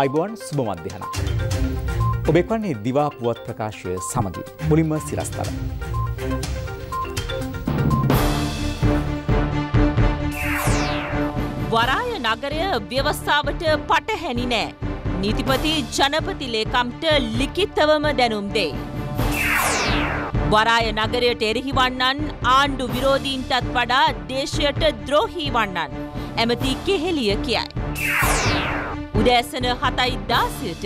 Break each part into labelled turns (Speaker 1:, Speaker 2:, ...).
Speaker 1: අයිබෝන් සුභ මධ්‍යහනක්. ඔබෙක් වන්නේ දිවා පුවත් ප්‍රකාශය සමගින් මුලින්ම සිරස්තර.
Speaker 2: වරාය නගරය ව්‍යවස්ථාවට පටහැනි නෑ. නීතිපති ජනපති ලේකම්ට ලිකිතවම දැනුම් දෙයි. වරාය නගරයට එරහිවන්නන් ආණ්ඩු විරෝධීන්ටත් වඩා දේශයට ද්‍රෝහී වන්නන්. ඇමති කෙහෙලිය කියයි. උදෑසන හතයි දාසයට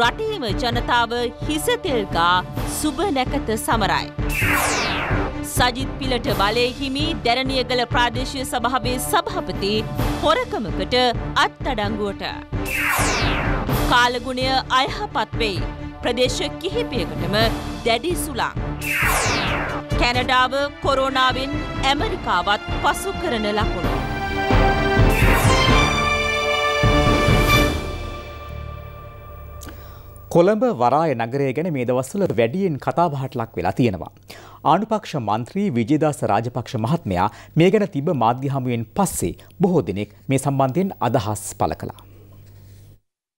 Speaker 2: රටේම ජනතාව හිසතෙල්කා සුභ නැකත සමරයි. සජිත් පිලට බලයහිමි දැරණියගල ප්‍රාදේශය සභාවේ සභහපති හොරකමකට අත්තඩංගුවට. කාලගුණය අයහපත්වෙයි ප්‍රදේශ කිහිපයකටම දැඩි සුලා. කැනඩාව කොරෝනාවෙන් ඇමරිකාවත් පසු කරන ලකුණු.
Speaker 1: කොළඹ වරාය නගරය ගැන මේ දවස්වල වැඩියෙන් කතාබහට ලක් වෙලා තියෙනවා. ආණුපක්ෂ මන්ත්‍රී විජේදාස රාජපක්ෂ මහත්මයා මේ ගැන තිබ මාධ්‍ය හමුවෙන් පස්සේ බොහෝ දෙනෙක් මේ සම්බන්ධයෙන් අදහස් පළ කළා.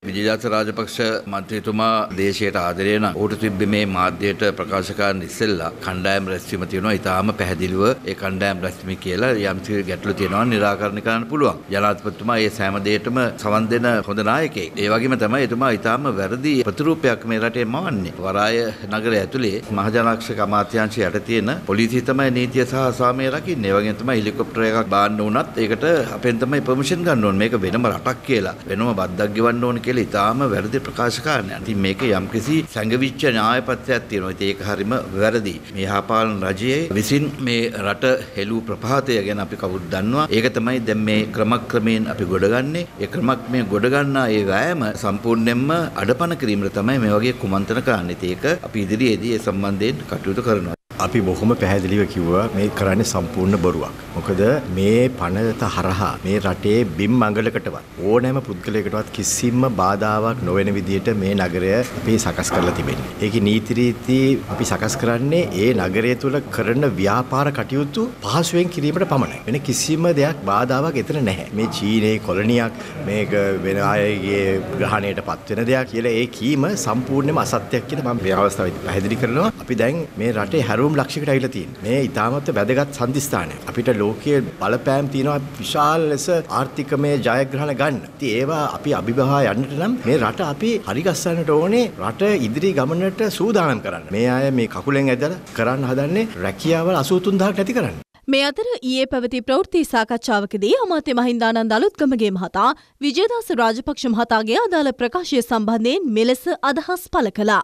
Speaker 3: විජිජාත රාජපක්ෂ මන්ත්‍රීතුමා දේශයට ආදරය නම් ඔහුට තිබ්බ මේ මාධ්‍යයට ප්‍රකාශ කරන්න ඉස්සෙල්ලා කණ්ඩායම් රැස්වීම තියෙනවා ඊටාම පැහැදිලිව ඒ කණ්ඩායම් රැස්වීම කියලා යම් කිසි ගැටලු තියෙනවා निराකරණය කරන්න පුළුවන් ජනාධිපතිතුමා ඒ සෑම දෙයකටම සවන් දෙන හොඳ නායකයෙක් ඒ වගේම තමයි එතුමා ඊටාම වැරදි ප්‍රතිරූපයක් මේ රටේ මවන්නේ වරාය නගරය ඇතුලේ මහජනාක්ෂක අමාත්‍යාංශය යට තියෙන පොලිසිය තමයි නීතිය සහ සාමය රකින්නේ ඒ වගේම තමයි හෙලිකොප්ටර් එකක් බාන්න උනත් ඒකට අපෙන් තමයි පර්මිෂන් ගන්න ඕනේ මේක වෙනම රටක් කියලා වෙනම බද්දක් ගෙවන්න ඕනේ කියලා ඉතාම වැරදි ප්‍රකාශ කාරණයක්. ඉතින් මේක යම්කිසි සැඟවිච්ච න්‍යායපත්‍යක් තියෙනවා. ඉතින් ඒක හරිම වැරදි. මේ යහපාලන රජයේ විසින් මේ රට හෙළූ ප්‍රපාතය ගැන අපි කවුරුත් දන්නවා. ඒක තමයි දැන් මේ ක්‍රමක්‍රමයෙන් අපි ගොඩගන්නේ. ඒ ක්‍රමක්‍රමයෙන් ගොඩගන්නා ඒ වෑයම සම්පූර්ණයෙන්ම අඩපණ කිරීමට තමයි මේ වගේ කුමන්ත්‍රණ කරන්නේ. ඒක අපි ඉදිරියේදී ඒ සම්බන්ධයෙන් කටයුතු කරනවා. අපි බොහොම පැහැදිලිව කිව්වා මේ කරන්නේ සම්පූර්ණ බොරුවක්. මොකද මේ පනත හරහා මේ රටේ බිම් මඟලකටවත් ඕනෑම පුද්ගලයකටවත් කිසිම බාධාවක් නොවන විදිහට මේ නගරය අපි සකස් කරලා තිබෙනවා. ඒකේ නීති රීති අපි සකස් කරන්නේ ඒ නගරය තුළ කරන ව්‍යාපාර කටයුතු පහසුවෙන් කිරීමට පමණයි. වෙන කිසිම දෙයක් බාධාවක් එතන නැහැ. මේ චීනයේ කොලනියක් මේක වෙන අයගේ ග්‍රහණයට පත්වෙන දෙයක් කියලා ඒ කීම සම්පූර්ණයෙන්ම අසත්‍යයක් කියලා මම මේ අවස්ථාවේදී පැහැදිලි කරනවා. අපි දැන් මේ රටේ හැරෝ අවුරුම් ලක්ෂයකට ඇවිල්ලා තියෙන්නේ. මේ ඉතාමත් වැදගත් සම්දිස්ථානය. අපිට ලෝකයේ බලපෑම් තියෙනවා විශාල ලෙස ආර්ථිකමය ජයග්‍රහණ ගන්න. ඉතින් ඒවා අපි අභිභවා යන්නට නම් මේ රට අපි හරිගස්සන්නට ඕනේ රට ඉදිරි ගමනට සූදානම් කරන්න. මේ අය මේ කකුලෙන් ඇදලා කරන්න හදන්නේ රැකියාවල 83000ක් නැති කරන්න.
Speaker 4: මේ අතර ඊයේ පැවති ප්‍රවෘත්ති සාකච්ඡාවකදී අමාත්‍ය මහින්දානන්ද අලුත්ගමගේ මහතා විජේදාස රාජපක්ෂ මහතාගේ අදාළ ප්‍රකාශය සම්බන්ධයෙන් මෙලෙස අදහස් පළ කළා.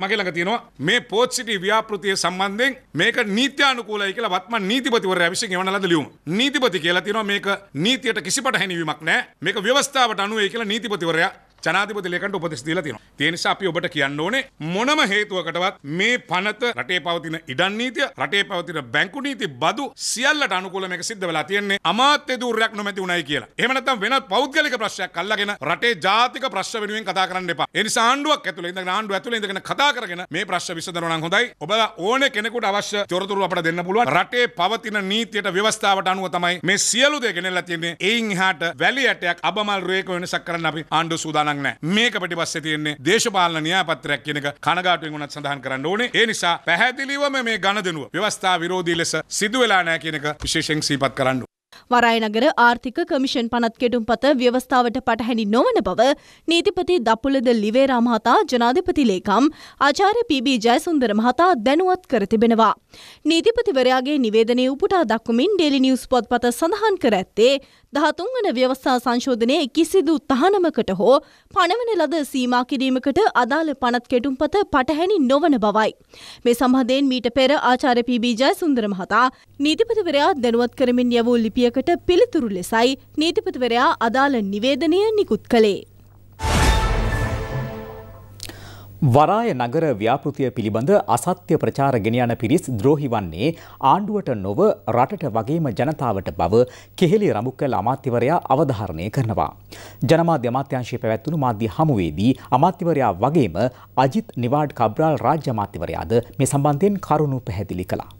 Speaker 5: මගේ ළඟ තියෙනවා මේ පෝත්සිටි ව්‍යාපෘතිය සම්බන්ධයෙන් මේක නීත්‍යානුකූලයි කියලා වත්මන් නීතිපතිවරයා විසින් එවන ලද ලියුම. නීතිපති කියලා තියෙනවා මේක නීතියට කිසිපට හැනිවීමක් නැහැ. මේක ව්‍යවස්ථාවට අනුවයි කියලා නීතිපතිවරයා ජනාධිපති ලේකන්ට උපදෙස් දීලා තියෙනවා. ඒ නිසා අපි ඔබට කියන්න ඕනේ මොනම හේතුවකටවත් මේ පනත රටේ පවතින ඉඩම් නීතිය, රටේ පවතින බැංකු නීති බදු සියල්ලට අනුකූල මේක සිද්ධ වෙලා තියෙන්නේ අමාත්‍ය ධූරයක් නොමැති උනායි කියලා. එහෙම නැත්නම් වෙනත් පෞද්ගලික ප්‍රශ්නයක් අල්ලගෙන රටේ ජාතික ප්‍රශ්න වෙනුවෙන් කතා කරන්න එපා. ඒ නිසා ආණ්ඩුවක් ඇතුළේ ඉඳගෙන ආණ්ඩුව ඇතුළේ ඉඳගෙන කතා කරගෙන මේ ප්‍රශ්න විසඳනවා නම් හොඳයි. ඔබලා ඕනේ කෙනෙකුට අවශ්‍ය තොරතුරු අපට දෙන්න පුළුවන්. රටේ පවතින නීතියට ව්‍යවස්ථාවට අනුව තමයි මේ සියලු දේ ගෙනෙලා තියෙන්නේ. එයින් එහාට වැලි ඇටයක් අබමල් රේක වෙනසක් කරන්න අපි ආණ්ඩුව සූදානම් සඳහන් නෑ. මේක පිටිපස්සේ තියෙන්නේ දේශපාලන න්‍යායපත්‍රයක් කියන එක කනගාටුවෙන් උනත් සඳහන් කරන්න ඕනේ. ඒ නිසා පැහැදිලිවම මේ ගණදෙනුව ව්‍යවස්ථා විරෝධී ලෙස සිදු වෙලා නෑ කියන එක විශේෂයෙන් සිහිපත් කරන්න
Speaker 4: වරායනගර ආර්ථික කමිෂන් පනත් කෙටුම්පත ව්‍යවස්ථාවට පටහැනි නොවන බව නීතිපති දපුලද ලිවේරා මහතා ජනාධිපති ලේකම් ආචාර්ය පීබී ජයසුන්දර මහතා දැනුවත් කර තිබෙනවා. නීතිපතිවරයාගේ නිවේදනය උපුටා දක්වමින් ඩෙලි නිවස් පොත්පත සඳහන් කර ඇත්තේ දහතුන්වන ව්‍යවස්ථා සංශෝධනය කිසිදු තහනමකට හෝ පණවන ලද සීමා කිරීමකට අදාළ පනත් කෙටුම්පත පටහැනි නොවන බවයි. මේ සම්හදයෙන් මීට පෙර ආචාර පීබී ජයසුන්දර මහතා නීතිපතිවරයා දැනුවත් කරමින් යවූ ලිපි ලිපියකට පිළිතුරු ලෙසයි නීතිපතිවරයා අදාළ නිවේදනය නිකුත් කළේ.
Speaker 1: වරාය නගර ව්‍යාපෘතිය පිළිබඳ අසත්‍ය ප්‍රචාර ගෙනයන පිරිස් ද්‍රෝහි වන්නේ ආණ්ඩුවට නොව රටට වගේම ජනතාවට බව කෙහෙලි රමුක්කල් අමාත්‍යවරයා අවධාරණය කරනවා. ජනමාධ්‍ය අමාත්‍යංශයේ පැවැත්වුණු මාධ්‍ය හමුවේදී අමාත්‍යවරයා වගේම අජිත් නිවාඩ් කබ්‍රාල් රාජ්‍ය අමාත්‍යවරයාද මේ සම්බන්ධයෙන් කරුණු පැහැදිලි කළා.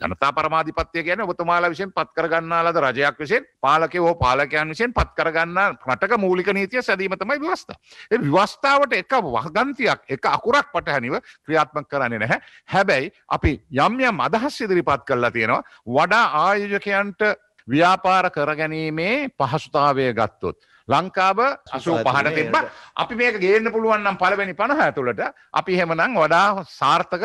Speaker 5: ජනතා පරමාධිපත්ය ගැන ඔබතුමාලා විසින් පත් කරගන්නා ලද රජයක් විසින් පාලකයෝ හෝ පාලකයන් විසින් පත් කරගන්නා රටක මූලික නීතිය සැදීම තමයි ව්‍යවස්ථා. ඒ ව්‍යවස්ථාවට එක වගන්තියක් එක අකුරක් පටහැනිව ක්‍රියාත්මක කරන්නේ නැහැ. හැබැයි අපි යම් යම් අදහස් ඉදිරිපත් කරලා තියෙනවා වඩා ආයෝජකයන්ට ව්‍යාපාර කරගැනීමේ පහසුතාවය ගත්තොත් ලංකාව අසූ පහට තිබ්බ අපි මේක ගේන්න පුළුවන්නම් පලවෙනි පණහ ඇතුළට අපි හෙමනම් වඩා සාර්ථක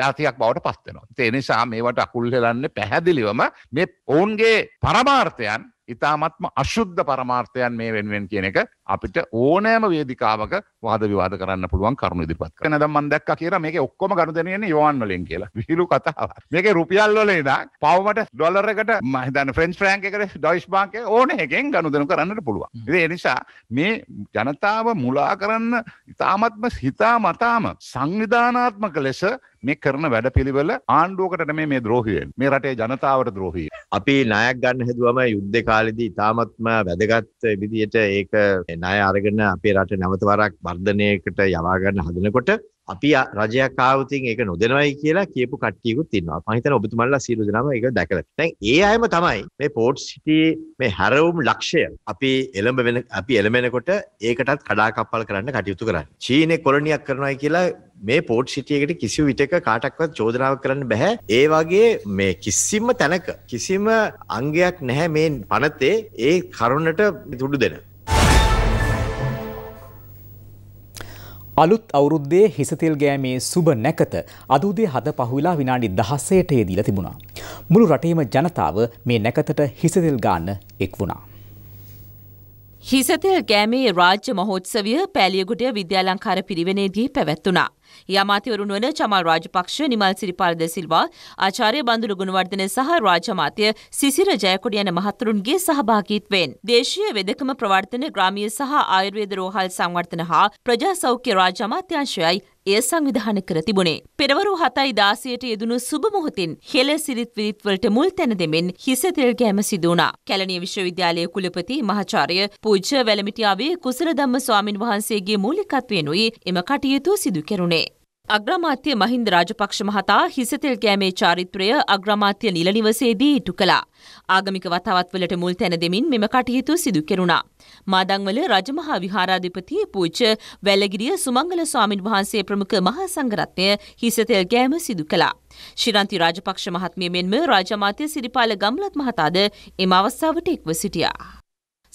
Speaker 5: ජාතියක් බවට පස්වෙනවා. ඒ නිසා මේවට අකුල් හෙලන්නේ පැහැදිලිවම මේ ඔවුන්ගේ පරමාර්ථයන් ඉතාමත්ම අශුද්ධ පරමාර්ථයන් මේ වෙනුවෙන් කියන එක අපිට ඕනෑම වේදිකාවක වාද විවාද කරන්න පුළුවන් කරුණු ඉදිරිපත් කරන දැන් මම දැක්කා කියලා මේකේ ඔක්කොම ගනුදෙනුන්නේ යුවන් වලින් කියලා විහිළු කතාවක් මේකේ රුපියල් වල ඉඳන් පවුමට ඩොලර් එකට මම හිතන්නේ ෆ්‍රෙන්ච් ෆ්‍රෑන්ක් එකට ඩොයිස් බාන්ක් එක ඕන එකෙන් ගනුදෙනු කරන්නට පුළුවන් ඉතින් ඒ නිසා මේ ජනතාව මුලා කරන්න ඉතාමත්ම හිතා මතාම සංවිධානාත්මක ලෙස මේ කරන වැඩ පිළිවෙල ආණ්ඩුවකට නෙමේ මේ
Speaker 3: ද්‍රෝහියෙන් මේ රටේ ජනතාවට ද්‍රෝහී. අපි ණයක් ගන්න හැදුවම යුද්ධ කාලෙදී ඉතාමත්ම වැදගත් විදියට ඒක ණය අරගෙන අපේ රට නැවත වරක් වර්ධනයකට යවා ගන්න හදනකොට අපි රජයක් ආවතින් ඒක නොදෙනවයි කියලා කියපු කට්ටියකුත් ඉන්නවා. මම හිතනවා ඔබතුමාලා සියලු දෙනාම ඒක දැකලා. දැන් ඒ අයම තමයි මේ පෝර්ට් සිටියේ මේ හැරවුම් ලක්ෂ්‍ය අපි එළඹ වෙන අපි එළඹෙනකොට ඒකටත් කඩාකප්පල් කරන්න කටයුතු කරන්නේ. චීනේ කොලොනියක් කරනවායි කියලා මේ පෝට් සිටියකට කිසි විටක කාටක්වත් චෝදනාවක් කරන්න බැහැ. ඒ වගේ මේ කිසිම තැනක කිසිම අංගයක් නැහැ මේ පනතේ ඒ කරුණට තුඩු දෙන.
Speaker 1: අලුත් අවුරුද්දේ හිසතෙල් ගෑමේ සුබ නැකත අද උදේ හද පහුවෙලා විනාඩි 16ට යෙදিলা තිබුණා. මුළු රටේම ජනතාව මේ නැකතට හිසතෙල් ගන්න එක් වුණා.
Speaker 2: හිසතෙල් ගෑමේ රාජ්‍ය මහෝත්සවය පැලියගුටය විද්‍යාලංකාර පිරිවෙනේදී පැවැත්වනා. යමාතිවරුන් වන චමල් රාජපක්ෂ නිමල් සිරිපාලද සිල්වා ආචාරය බඳුළු ගුණවර්ධන සහ රාජමාතය සිසිර ජයකොඩ යන මහතුරුන්ගේ සහභාගීත්වයෙන්. දේශීය වෙදකම ප්‍රවර්තන ග්‍රාමිය සහ ආයුර්වේද රෝහල් සංවර්ධන හා ප්‍රජා සෞඛ්‍ය රාජමාත්‍යංශයයි එය සංවිධාන කර තිබුණේ. පෙරවරු හතයි දාසයට යෙදුණු සුබමොහොතින් හෙළ සිරිත් විරිත්වලට මුල් තැන දෙමෙන් හිසතෙල් ගෑම සිදුවනා. කැලනිය විශ්වවිද්‍යාලයේ කුලපති මහාචාර්ය පූජ්‍ය වැලමිටියාවේ කුසලදම්ම ස්වාමින් වහන්සේගේ මූලිකත්වයෙනුයි එම කටයුතු සිදු කෙරුණේ. අග්‍රමාත්‍ය මහින්ද රාජපක්ෂ මහතා හිසතෙල් ගෑමේ චාරිත්‍රය අග්‍රමාත්‍ය නිල නිවසේදී ඉටු කළා. ආගමික වතාවත්වලට මුල් තැන දෙමින් මෙම කටයුතු සිදු කෙරුණා. මාදංවල රජමහා විහාරාධිපති පූජ්‍ය වැලගිරිය සුමංගල ස්වාමින් වහන්සේ ප්‍රමුඛ මහා සංඝරත්නය හිසතෙල් ගෑම සිදු කළා. ශිරන්ති රාජපක්ෂ මහත්මිය මෙන්ම රාජමාත්‍ය සිරිපාල ගම්ලත් මහතාද එම අවස්ථාවට එක්ව සිටියා.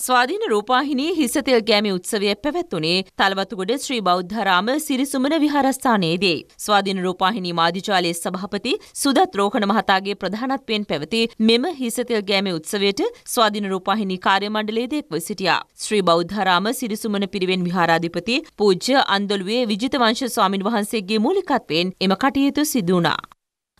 Speaker 2: ස්වාධීන රූපාහිනී හිසතෙල් ගෑමි උත්සවය පැවැත්වුණේ තලවතුගොඩ ශ්‍රී බෞද්ධරාම සිරිසුමන විහාරස්ථානයේදී. ස්වාධීන රූපාහිනී මාධිජාලයේ සභාපති සුදත් රෝහණ මහතාගේ ප්‍රධානත්වයෙන් පැවති මෙම හිසතෙල් ගෑමි උත්සවයට ස්වාධීන රූපාහිනී කාර්ය මණ්ඩලයේ දෙක්ව සිටියා. ශ්‍රී බෞද්ධරාම සිරිසුමන පිරිවෙන් විහාරාධිපති පූජ්‍ය අන්දොළුවේ විජිතවංශ ස්වාමින් වහන්සේගේ මූලිකත්වයෙන් එම කටයුතු සිදු වුණා.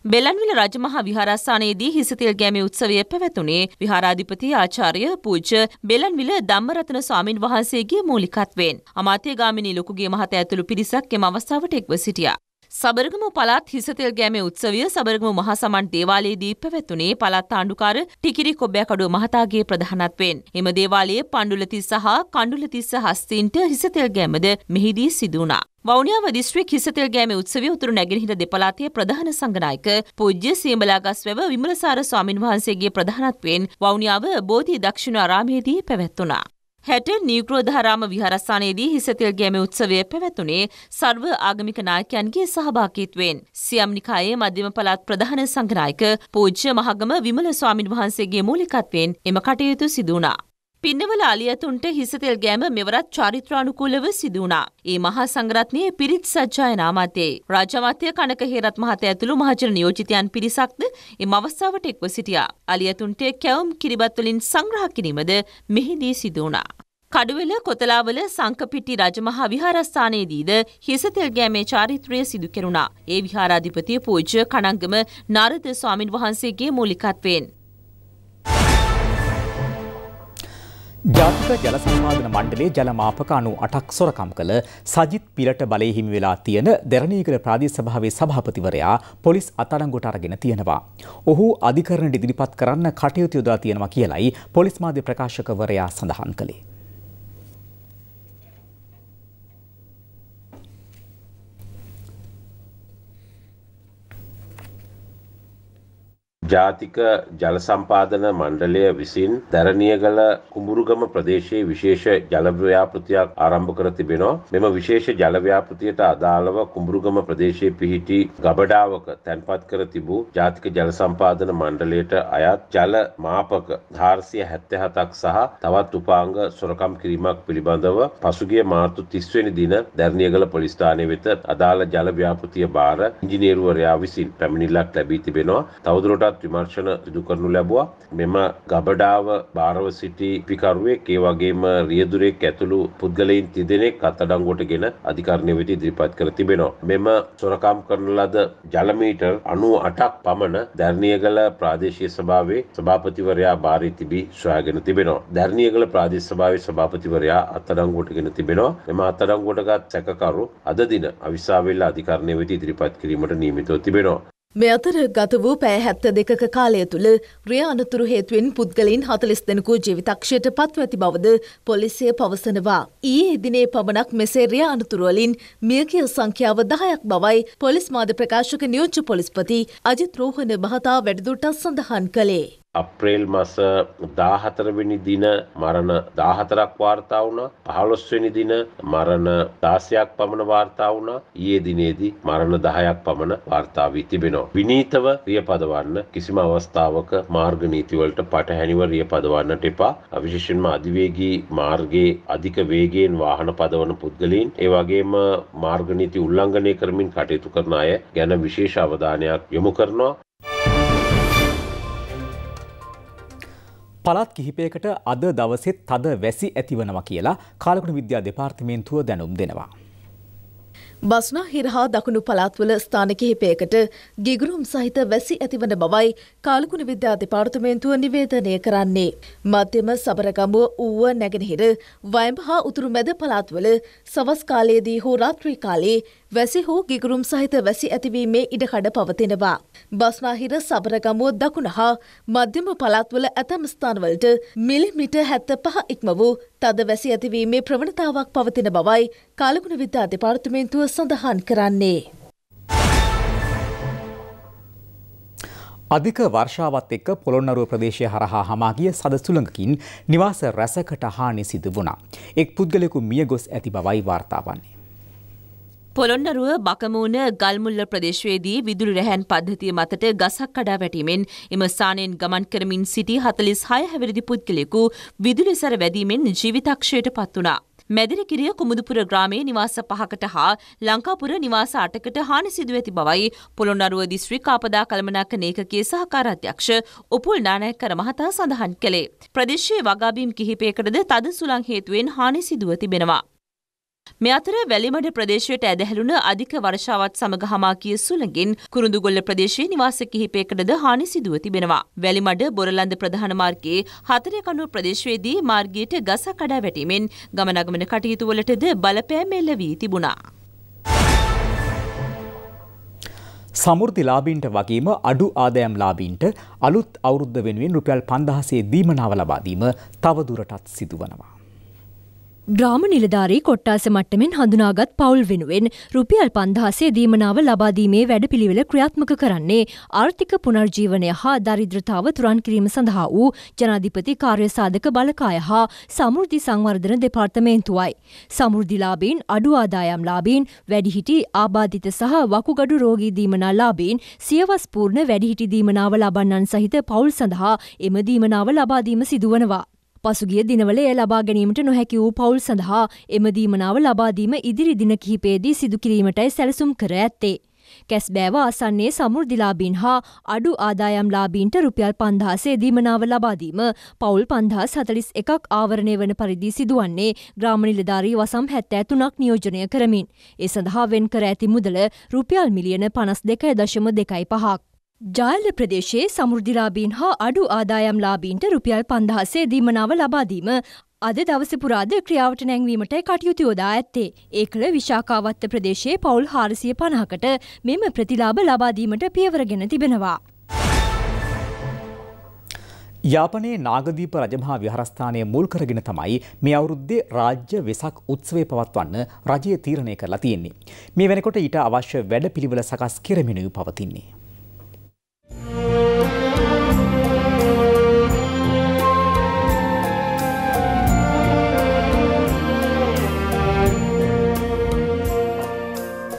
Speaker 2: බෙලන්විල රජමහා විහාරස්ථානයේදී හිසතිල් ගෑමි උත්සවය පැවැතුනේ විහාරාධිපති ආචාර්ය පූජ්‍ය බෙලන්විල ධම්මරතන ස්වාමින් වහන්සේගේ මූලිකත්වයෙන් අමාත්‍ය ගාමිණී ලොකුගේ මහත ඇතුළු පිරිසක් එම අවස්ථාවට එක්ව සිටියා. සබරගම පළාත් හිසතෙල් ගෑමේ උත්සවය සබරගම මහා සමන් දේවාලයේදී පැවැතුණේ පළාත් ආණ්ඩුකාර ටිකිරි කොබ්බෑකඩුව මහතාගේ ප්‍රධානත්වයෙන්. එම දේවාලයේ පණ්ඩුලති සහ කණ්ඩුලතිස්ස හස්තීන්ට හිසතෙල් ගෑමද මෙහිදී සිදු වුණා. වෞනියාව දිස්ත්‍රික් හිසතෙල් ගෑමේ උත්සවය උතුරු නැගෙනහිර දෙපළාතේ ප්‍රධාන සංගනායක පූජ්‍ය සීමලාගස්වැව විමලසාර ස්වාමින් වහන්සේගේ ප්‍රධානත්වයෙන් වෞනියාව බෝධි දක්ෂිණ ආරාමයේදී පැවැත්වුණා. හැට නීග්‍රෝධහරාම විහාරස්ථානයේදී හිසතෙල් ගැම උත්සවය පැවැතුනේ සර්ව ආගමික නායකයන්ගේ සහභාකීත්වයෙන්. සියම් නිකායේ මධ්‍යම පළාත් ප්‍රධාන සංඝනායක පූජ්‍ය මහගම විමල ස්වාමින් වහන්සේගේ මූලිකත්වයෙන් එම කටයුතු සිදු වුණා. පින්නවල අලියතුන්ට හිසතෙල් ගෑම මෙවරත් චාරිත්‍රානුකූලව සිදුවනා. ඒ මහා සංග්‍රත්නය පිරිත් සජ්ජායනා මතේ. රාජමත්‍ය කනක හේරත් මහත ඇතුළු මහජන නියෝජිතයන් පිරිසක්ද එම අවස්ථාවට එක්ව සිටියා. අලියතුන්ට කැවුම් කිරිබත්වලින් සංග්‍රහ කිරීමද මෙහිදී සිදුවනා. කඩුවෙල කොතලාවල සංකපිටි රජමහා විහාරස්ථානයේදීද හිසතෙල් ගෑමේ චාරිත්‍රය සිදු කෙරුණා. ඒ විහාරාධිපතිය පූජ්‍ය කණංගම නාරද ස්වාමින් වහන්සේගේ මූලිකත්වයෙන්.
Speaker 1: ජාතික ජල සම්පාදන මණ්ඩලයේ ජලමාපක අනු අටක් සොරකම් කළ සජිත් පිලට බලය හිමි වෙලා තියෙන දෙරණීගල ප්‍රාදේශ සභාවේ සභාපතිවරයා පොලිස් අත්අඩංගුවට අරගෙන තියෙනවා. ඔහු අධිකරණයට ඉදිරිපත් කරන්න කටයුතු යොදා තියෙනවා කියලයි පොලිස් මාධ්‍ය ප්‍රකාශකවරයා සඳහන් කළේ.
Speaker 6: ජාතික ජල සම්පාදන මණ්ඩලය විසින් දැරණියගල කුඹුරුගම ප්‍රදේශයේ විශේෂ ජල ව්‍යාපෘතියක් ආරම්භ කර තිබෙනවා. මෙම විශේෂ ජල ව්‍යාපෘතියට අදාළව කුඹුරුගම ප්‍රදේශයේ පිහිටි ගබඩාවක තැන්පත් කර තිබූ ජාතික ජල සම්පාදන මණ්ඩලයට අයත් ජල මාපක 477ක් සහ තවත් උපාංග සොරකම් කිරීමක් පිළිබඳව පසුගිය මාර්තු 30 වෙනි දින දැරණියගල පොලිස් ස්ථානයේ වෙත අදාළ ජල ව්‍යාපෘතිය බාර ඉංජිනේරුවරයා විසින් පැමිණිල්ලක් ලැබී තිබෙනවා. තවදුරටත් පොත්පත් විමර්ශන ඉදු කරනු ලැබවා මෙම ගබඩාව භාරව සිටි පිකරුවෙක් ඒ වගේම රියදුරෙක් ඇතුළු පුද්ගලයින් තිදෙනෙක් අත්අඩංගුවට ගෙන අධිකරණය වෙත ඉදිරිපත් කර තිබෙනවා. මෙම සොරකම් කරන ලද ජලමීටර් අනු අටක් පමණ දැරණියගල ප්‍රාදේශීය සභාවේ සභාපතිවරයා භාරී තිබී සොයාගෙන තිබෙනවා. දැරණියගල ප්‍රාදේශ සභාවේ සභාපතිවරයා අත්අඩංගුවටගෙන තිබෙනවා. මෙම අත්අඩංගුවටගත් සැකකරු අද දින අවිසාවෙල්ල අධිකරණය වෙත ඉදිරිපත් කිරීමට නියමිතව තිබෙනවා.
Speaker 4: මේ අතර ගත වූ පෑ හැත්ත දෙකක කාලය තුළ රිය අනතුරු හේතුවෙන් පුද්ගලින් හතලිස් දෙනකු ජීවිතක්ෂයට පත්ව ඇති බවද පොලිසිය පවසනවා. ඊයේ දිනේ පමණක් මෙසේ රිය අනතුරුවලින් මියගිය සංඛ්‍යාව දහයක් බවයි පොලිස් මාධ්‍ය ප්‍රකාශක නියෝජ්‍ය පොලිස්පති අජිත් රෝහණ මහතා වැඩිදුරටත් සඳහන් කළේ.
Speaker 6: අප්‍රේල් මස 14 වෙනි දින මරණ 14ක් වාර්තා වුණා 15 වෙනි දින මරණ 16ක් පමණ වාර්තා වුණා ඊයේ දිනේදී මරණ 10ක් පමණ වාර්තා වී තිබෙනවා විනීතව රියපදවන්න කිසිම අවස්ථාවක මාර්ග නීති වලට පටහැනිව රියපදවන්නට එපා විශේෂයෙන්ම අධිවේගී මාර්ගයේ අධික වේගයෙන් වාහන පදවන පුද්ගලයන් ඒ වගේම මාර්ග නීති උල්ලංඝනය කරමින් කටයුතු කරන අය ගැන විශේෂ අවධානයක් යොමු කරනවා
Speaker 1: පළත් කිහිපයකට අද දවසෙත් තද වැසි ඇතිවනවා කියලා කාලකුණ විද්‍යා දෙපාර්තමේන්තුව දැනුම් දෙනවා.
Speaker 4: බස්නා හිරහා දකුණු පළාත්වල ස්ථාන කිහිපයකට ගිගුරුම් සහිත වැසි ඇතිවන බවයි කාලකුණ විද්‍යා දෙපාර්තමේන්තුව නිවේදනය කරන්නේ. මධ්‍යම සබරගමුව ඌව නැගෙනහිර වයඹ හා උතුරු මැද පළාත්වල සවස් කාලයේදී හෝ රාත්‍රී කාලේ වැසි හෝ ගිගුරුම් සහිත වැසි ඇතිවීමේ ඉඩකඩ පවතිනවා. බස්නාහිර සබරගමුව දකුණ හා මධ්‍යම පළත්වල ඇතම් ස්ථානවලට මිලිමිට හැත්ත පහ ඉක්ම වූ තද වැසි ඇතිවීමේ ප්‍රවණතාවක් පවතින බවයි කාලගුණ විද්‍යා දෙපාර්තමේන්තුව සඳහන් කරන්නේ.
Speaker 1: අධික වර්ෂාවත් එක්ක පොළොන්නරුව ප්‍රදේශය හරහා හමාගිය සද සුළඟකින් නිවාස රැසකට හානි සිදු වුණා. එක් පුද්ගලෙකු මියගොස් ඇති බවයි වාර්තා වන්නේ.
Speaker 2: පොළොන්නරුව බකමූුණ ගල්මුල්ල ප්‍රදේශවේදී විදුලි රැහැන් පද්ධතිය මතට ගසක් කඩා වැටීමෙන් එම සානයෙන් ගමන් කරමින් සිටි හතලිස් හය හැවිරිදි පුද්ගලෙකු විදුලිසර වැදීමෙන් ජීවිතක්ෂයට පත් වනා. මැදිරකිරිය කුමුදුපුර ග්‍රාමයේ නිවාස පහකට හා ලංකාපුර නිවාස අටකට හානි සිදුව ඇති බවයි පොළොන්නරුව දිස්ත්‍රික් ආපදා කළමනාක නේකගේ සහකාරාධ්‍යක්ෂ උපුල් නානයක්කර මහතා සඳහන් කළේ. ප්‍රදේශයේ වගාබීම් කිහිපයකටද තද සුළං හේතුවෙන් හානි සිදුව තිබෙනවා. මේ අතර වැලිමඩ ප්‍රදේශයට ඇදහැළුණ අධික වර්ෂාවත් සමග හමාකිය සුළඟින් කුරුඳුගොල්ල ප්‍රදේශයේ නිවාස කිහිපයකටද හානි සිදුව තිබෙනවා. වැලිමඩ බොරලන්ද ප්‍රධාන මාර්ගයේ හතරේ කණුව ප්‍රදේශයේදී මාර්ගයට ගස කඩා වැටීමෙන් ගමනාගමන කටයුතු වලටද බලපෑම එල්ල වී තිබුණා.
Speaker 1: සමෘද්ධිලාභීන්ට වගේම අඩු ආදායම් ලාභීන්ට අලුත් අවුරුද්ද වෙනුවෙන් රුපියල් 5000 දීමනාව ලබා දීම තවදුරටත් සිදුවනවා.
Speaker 7: ග්‍රාම නිලධාරී කොට්ටාස මට්ටමෙන් හඳුනාගත් පවුල් වෙනුවෙන් රුපියල් පන්දහසේ දීමනාව ලබාදීමේ වැඩපිළිවෙල ක්‍රියාත්මක කරන්නේ ආර්ථික පුනර්ජීවනය හා දරිද්‍රතාව තුරන් කිරීම සඳහා වූ ජනාධිපති කාර්යසාධක බලකාය හා සමෘද්ධි සංවර්ධන දෙපාර්තමේන්තුවයි. සමෘද්ධිලාබීන් අඩු ආදායම් ලාබීන් වැඩිහිටි ආබාධිත සහ වකුගඩු රෝගී දීමනා ලාබීන් සියවස් පූර්ණ වැඩිහිටි දීමනාව ලබන්නන් සහිත පවුල් සඳහා එම දීමනාව ලබාදීම සිදුවනවා. පසුගිය දිනවල එය ලබා ගැනීමට නොහැකි වූ පවුල් සඳහා එම දීමනාව ලබාදීම ඉදිරි දින කිහිපයේදී සිදුකිරීමටයි සැලසුම් කර ඇත්තේ. කැස්බෑව ආසන්නේ සමෘද්ධිලාබීන් හා අඩු ආදායම්ලාබීන්ට රුපියල් පන්දහසේ දීමනාව ලබාදීම පවුල් පන්දහස් හතලිස් එකක් ආවරණය වන පරිදි සිදුවන්නේ ග්‍රාමනිලධාරී වසම් හැත්තෑ තුනක් නියෝජනය කරමින්. ඒ සඳහා වෙන් කර ඇති මුදල රුපියල් මිලියන පනස් දෙකය දශම දෙකයි පහක්. ජාල්ල ප්‍රදේශයේ සමුෘධිලාබීන් හා අඩු ආදායම්ලාබීන්ට රුපියල් පන්දහසේ දීමනාව ලබාදීම අද දවසපුරාද ක්‍රියාවට නැංවීමට කටයුතු යොදා ඇත්තේ. ඒ කළ විශාකාවත්ත ප්‍රදේශයේ පවුල් හාරසිය පණහකට මෙම ප්‍රතිලාබ ලබාදීමට පියවරගෙන තිබෙනවා.
Speaker 1: යාපනයේ නාගදීප රජමහා විහාරස්ථානය මුල් කරගෙන තමයි මේ අවුරුද්දේ රාජ්‍ය වෙසක් උත්සවය පවත්වන්න රජය තීරණය කරලා තියෙන්නේ. මේ වෙනකොට ඊට අවශ්‍ය වැඩ පිළිවෙල සකස් කරමිනුයි පවතින්නේ.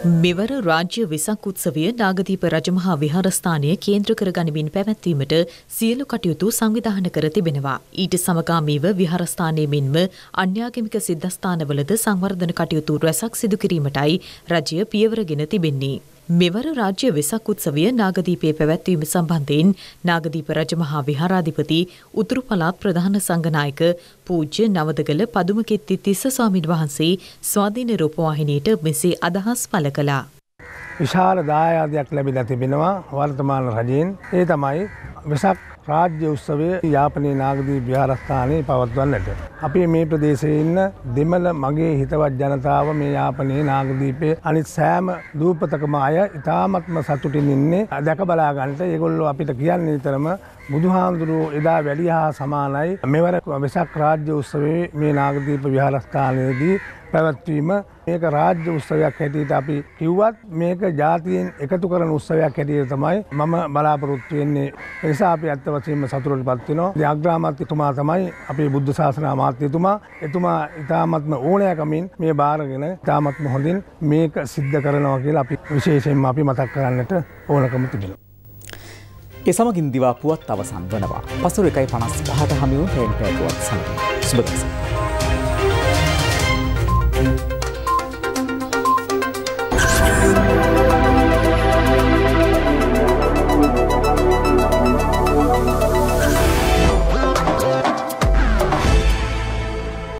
Speaker 4: මෙවර රාජ්‍ය වෙසක් උත්සවය නාගදීප රජමහා විහාරස්ථානය කේන්ද්‍ර කරගනිමින් පැවැත්වීමට සියලු කටයුතු සංවිධාන කර තිබෙනවා. ඊට සමගාමීව විහාරස්ථානය මෙන්ම අන්‍යාගමික සිද්ධස්ථානවලද සංවර්ධන කටයුතු රැසක් සිදු කිරීමටයි රජය පියවරගෙන තිබෙන්නේ. මෙවර රාජ්‍ය වෙසක් උත්සවය නාගදීපයේ පැවැත්වීම සම්බන්ධයෙන් නාගදීප රජමහා විහාරාධිපති උතුරු පළාත් ප්‍රධාන සංඝනායක පූජ්‍ය නවදගල පදුමකෙත්ති තිස්ස ස්වාමීන් වහන්සේ ස්වාධීන රූපවාහිනියට මෙසේ අදහස් පළ
Speaker 3: කළා. විශාල දායාදයක් ලැබිලා තිබෙනවා වර්තමාන රජයෙන් ඒ තමයි වෙසක් රාජ්‍ය උත්සවය යාපනයේ නාගදී විහාරස්ථානයේ පවත්වන්නට. අපි මේ ප්‍රදේශයේ ඉන්න දෙමළ මගේ හිතවත් ජනතාව මේ යාපනයේ නාගදීපයේ අනිත් සෑම දූපතකම අය ඉතාමත්ම සතුටින් ඉන්නේ. දැක බලා ගන්නට ඒගොල්ලෝ අපිට කියන්නේ විතරම බුදුහාමුදුරුවෝ එදා වැඩි හා සමානයි. මෙවර වෙසක් රාජ්‍ය උත්සවයේ මේ නාගදීප විහාරස්ථානයේදී පැවැත්වීම මේක රාජ්‍ය උත්සවයක් හැටියට අපි කිව්වත් මේක ජාතියෙන් එකතු කරන උත්සවයක් හැටියට තමයි මම බලාපොරොත්තු වෙන්නේ ඒ නිසා අපි ඇත්ත වශයෙන්ම සතුටටපත් වෙනවා ජාග්‍රාමාත්‍යතුමා තමයි අපේ බුද්ධ ශාසන අමාත්‍යතුමා එතුමා ඉතාමත්ම ඕනෑකමින් මේ බාරගෙන ඉතාමත්ම හොඳින් මේක සිද්ධ කරනවා කියලා අපි විශේෂයෙන්ම අපි මතක් කරන්නට ඕනකම තිබෙනවා
Speaker 1: ඒ සමගින් දිවා පුවත් අවසන් වනවා. පසුර එකයි පනස් පහට හමිවූ හෙන් පැටුවත් සමඟ. සුබදසා.